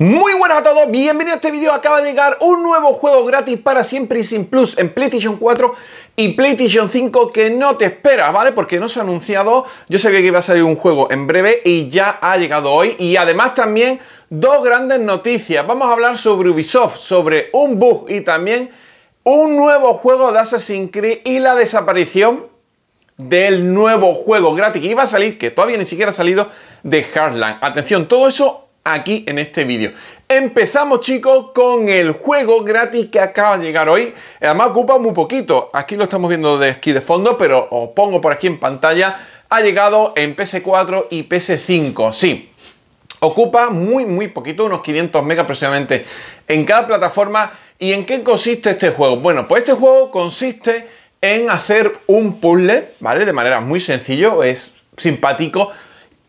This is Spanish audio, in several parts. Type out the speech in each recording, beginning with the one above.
Muy buenas a todos, bienvenidos a este vídeo, Acaba de llegar un nuevo juego gratis para siempre y sin plus en PlayStation 4 y PlayStation 5 que no te esperas, ¿vale? Porque no se ha anunciado, yo sabía que iba a salir un juego en breve y ya ha llegado hoy. Y además también dos grandes noticias. Vamos a hablar sobre Ubisoft, sobre un bug y también un nuevo juego de Assassin's Creed y la desaparición del nuevo juego gratis que iba a salir, que todavía ni siquiera ha salido, de Heartland. Atención, todo eso aquí en este vídeo. Empezamos chicos con el juego gratis que acaba de llegar hoy. Además ocupa muy poquito. Aquí lo estamos viendo de aquí de fondo, pero os pongo por aquí en pantalla. Ha llegado en PS4 y PS5. Sí, ocupa muy, muy poquito, unos 500 megas aproximadamente en cada plataforma. ¿Y en qué consiste este juego? Bueno, pues este juego consiste en hacer un puzzle, ¿vale? De manera muy sencillo, es simpático,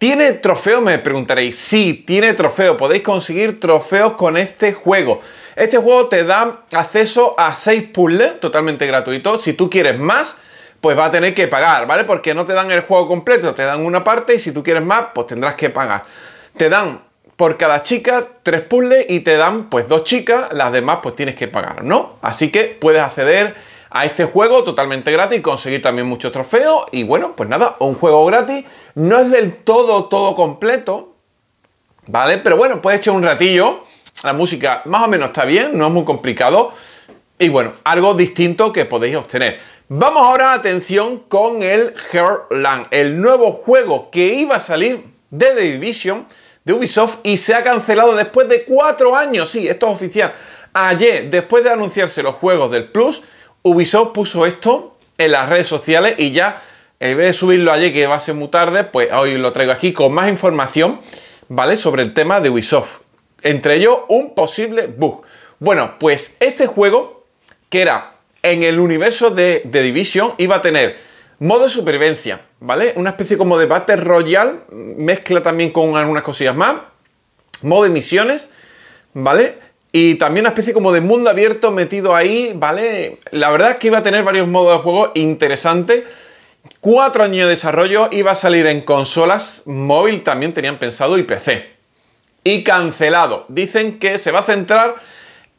¿Tiene trofeo? Me preguntaréis. Sí, tiene trofeo. Podéis conseguir trofeos con este juego. Este juego te da acceso a 6 puzzles totalmente gratuitos. Si tú quieres más, pues va a tener que pagar, ¿vale? Porque no te dan el juego completo, te dan una parte y si tú quieres más, pues tendrás que pagar. Te dan por cada chica tres puzzles y te dan pues dos chicas, las demás pues tienes que pagar, ¿no? Así que puedes acceder a este juego totalmente gratis, conseguir también muchos trofeos y bueno, pues nada, un juego gratis. No es del todo, todo completo, ¿vale? Pero bueno, pues echar un ratillo. La música más o menos está bien, no es muy complicado. Y bueno, algo distinto que podéis obtener. Vamos ahora, atención, con el Herlan. el nuevo juego que iba a salir de The Division de Ubisoft y se ha cancelado después de cuatro años. Sí, esto es oficial. Ayer, después de anunciarse los juegos del Plus, Ubisoft puso esto en las redes sociales y ya, en vez de subirlo ayer que va a ser muy tarde, pues hoy lo traigo aquí con más información, ¿vale? Sobre el tema de Ubisoft. Entre ellos, un posible bug. Bueno, pues este juego, que era en el universo de, de Division, iba a tener modo de supervivencia, ¿vale? Una especie como de Battle Royale, mezcla también con algunas cosillas más, modo de misiones, ¿vale? Y también una especie como de mundo abierto metido ahí, ¿vale? La verdad es que iba a tener varios modos de juego interesantes. Cuatro años de desarrollo, iba a salir en consolas, móvil también tenían pensado y PC. Y cancelado. Dicen que se va a centrar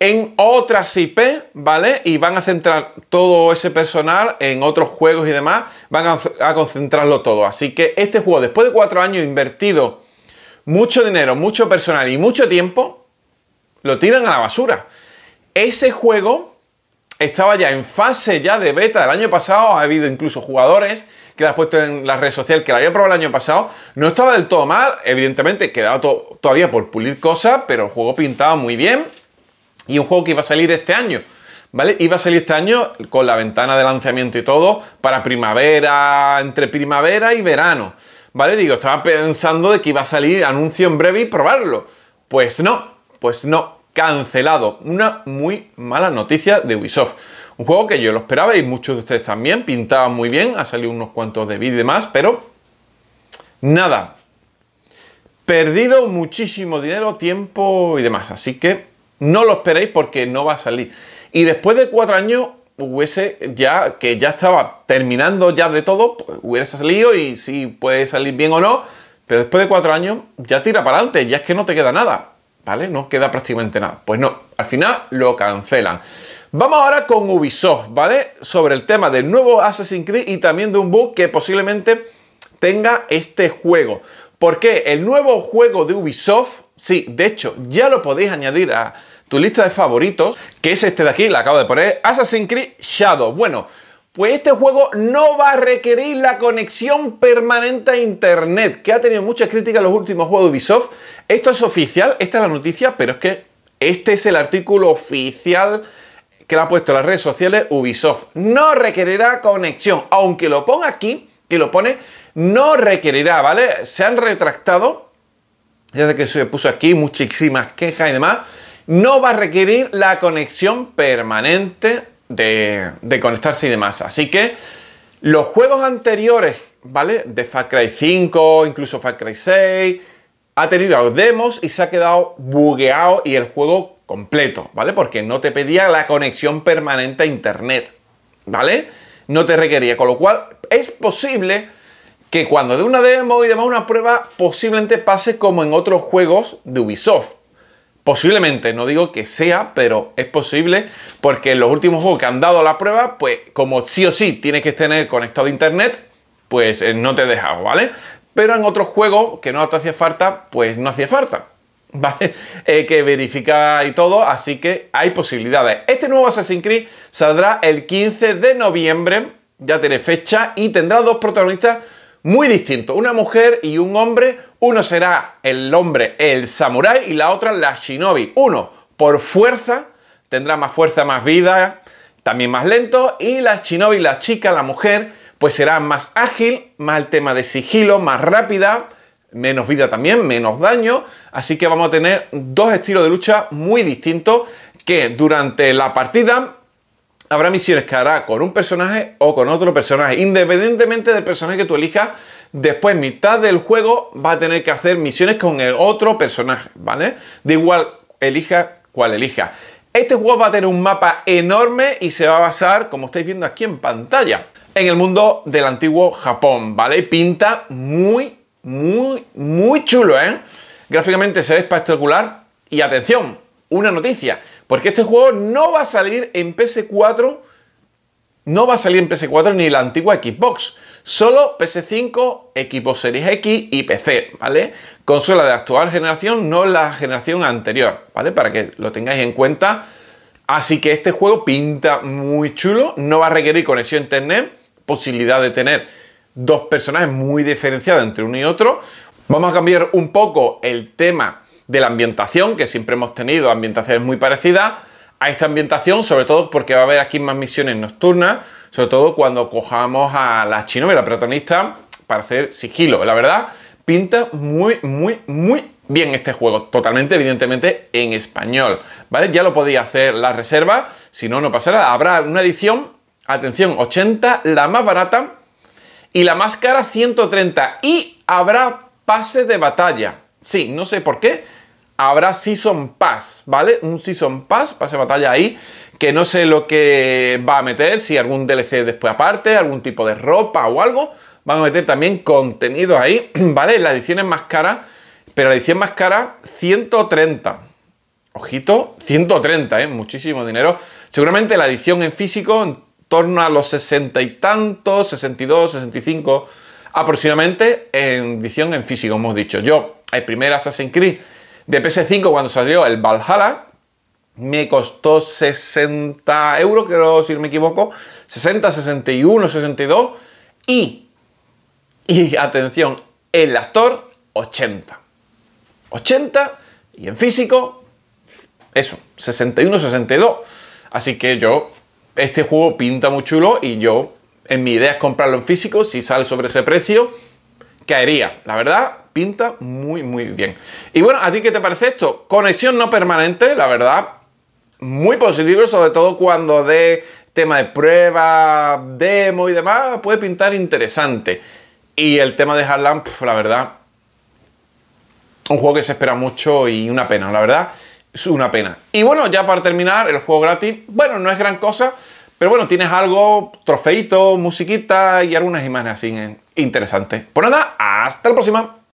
en otras IP, ¿vale? Y van a centrar todo ese personal en otros juegos y demás, van a concentrarlo todo. Así que este juego, después de cuatro años invertido mucho dinero, mucho personal y mucho tiempo, lo tiran a la basura. Ese juego estaba ya en fase ya de beta del año pasado, ha habido incluso jugadores que la han puesto en la red social, que lo había probado el año pasado, no estaba del todo mal, evidentemente quedaba todavía por pulir cosas, pero el juego pintaba muy bien y un juego que iba a salir este año. ¿Vale? Iba a salir este año con la ventana de lanzamiento y todo para primavera, entre primavera y verano. ¿Vale? Digo, estaba pensando de que iba a salir anuncio en breve y probarlo. Pues no, pues no, cancelado. Una muy mala noticia de Ubisoft. Un juego que yo lo esperaba y muchos de ustedes también. Pintaba muy bien, ha salido unos cuantos de vídeo y demás, pero nada. Perdido muchísimo dinero, tiempo y demás. Así que no lo esperéis porque no va a salir. Y después de cuatro años hubiese ya, que ya estaba terminando ya de todo, pues hubiese salido y si puede salir bien o no, pero después de cuatro años ya tira para adelante, ya es que no te queda nada. ¿vale? No queda prácticamente nada. Pues no, al final lo cancelan. Vamos ahora con Ubisoft, ¿vale? Sobre el tema del nuevo Assassin's Creed y también de un bug que posiblemente tenga este juego. Porque el nuevo juego de Ubisoft, sí, de hecho, ya lo podéis añadir a tu lista de favoritos, que es este de aquí, la acabo de poner, Assassin's Creed Shadow. Bueno, pues este juego no va a requerir la conexión permanente a Internet, que ha tenido muchas críticas en los últimos juegos de Ubisoft. Esto es oficial, esta es la noticia, pero es que este es el artículo oficial que le ha puesto las redes sociales Ubisoft. No requerirá conexión, aunque lo ponga aquí, que lo pone, no requerirá, ¿vale? Se han retractado, desde que se puso aquí, muchísimas quejas y demás. No va a requerir la conexión permanente de, conectarse y demás. Así que los juegos anteriores, ¿vale? De Far Cry 5, incluso Far Cry 6, ha tenido demos y se ha quedado bugueado y el juego completo, ¿vale? Porque no te pedía la conexión permanente a internet, ¿vale? No te requería, con lo cual es posible que cuando de una demo y demás una prueba posiblemente pase como en otros juegos de Ubisoft, Posiblemente, no digo que sea, pero es posible porque en los últimos juegos que han dado la prueba, pues como sí o sí tienes que tener conectado a internet, pues eh, no te dejas, ¿vale? Pero en otros juegos que no te hacía falta, pues no hacía falta, ¿vale? Hay eh, que verificar y todo, así que hay posibilidades. Este nuevo Assassin's Creed saldrá el 15 de noviembre, ya tiene fecha y tendrá dos protagonistas muy distinto, Una mujer y un hombre. Uno será el hombre, el samurái, y la otra la shinobi. Uno, por fuerza, tendrá más fuerza, más vida, también más lento. Y la shinobi, la chica, la mujer, pues será más ágil, más el tema de sigilo, más rápida, menos vida también, menos daño. Así que vamos a tener dos estilos de lucha muy distintos que durante la partida habrá misiones que hará con un personaje o con otro personaje. Independientemente del personaje que tú elijas, después, mitad del juego, va a tener que hacer misiones con el otro personaje, ¿vale? De igual, elija cuál elija. Este juego va a tener un mapa enorme y se va a basar, como estáis viendo aquí en pantalla, en el mundo del antiguo Japón, ¿vale? pinta muy, muy, muy chulo, ¿eh? Gráficamente se ve espectacular y atención, una noticia, porque este juego no va a salir en PS4, no va a salir en PS4 ni la antigua Xbox, solo PS5, Equipo Series X y PC, ¿vale? Consola de actual generación, no la generación anterior, ¿vale? Para que lo tengáis en cuenta. Así que este juego pinta muy chulo, no va a requerir conexión internet, posibilidad de tener dos personajes muy diferenciados entre uno y otro. Vamos a cambiar un poco el tema de la ambientación, que siempre hemos tenido ambientaciones muy parecidas a esta ambientación, sobre todo porque va a haber aquí más misiones nocturnas, sobre todo cuando cojamos a la Chinome, la protagonista, para hacer sigilo. La verdad, pinta muy, muy, muy bien este juego, totalmente, evidentemente, en español, ¿vale? Ya lo podía hacer la reserva, si no, no pasará. Habrá una edición, atención, 80, la más barata, y la más cara, 130, y habrá pase de batalla. Sí, no sé por qué. Habrá Season Pass, ¿vale? Un Season Pass, pase batalla ahí, que no sé lo que va a meter, si algún DLC después aparte, algún tipo de ropa o algo. Van a meter también contenido ahí, ¿vale? La edición es más cara, pero la edición más cara, 130. Ojito, 130, ¿eh? Muchísimo dinero. Seguramente la edición en físico en torno a los 60 y tantos, 62, 65 aproximadamente en edición en físico, hemos dicho. Yo el primer Assassin's Creed de PS5 cuando salió el Valhalla, me costó 60 euros, creo si no me equivoco, 60, 61, 62 y, y atención, el actor 80. 80 y en físico, eso, 61, 62. Así que yo, este juego pinta muy chulo y yo, en mi idea es comprarlo en físico, si sale sobre ese precio, caería. La verdad, pinta muy, muy bien. Y bueno, ¿a ti qué te parece esto? Conexión no permanente, la verdad, muy positivo, sobre todo cuando de tema de prueba, demo y demás, puede pintar interesante. Y el tema de Harlan, la verdad, un juego que se espera mucho y una pena, la verdad, es una pena. Y bueno, ya para terminar, el juego gratis, bueno, no es gran cosa. Pero bueno, tienes algo, trofeito, musiquita y algunas imágenes así interesantes. Pues nada, hasta la próxima.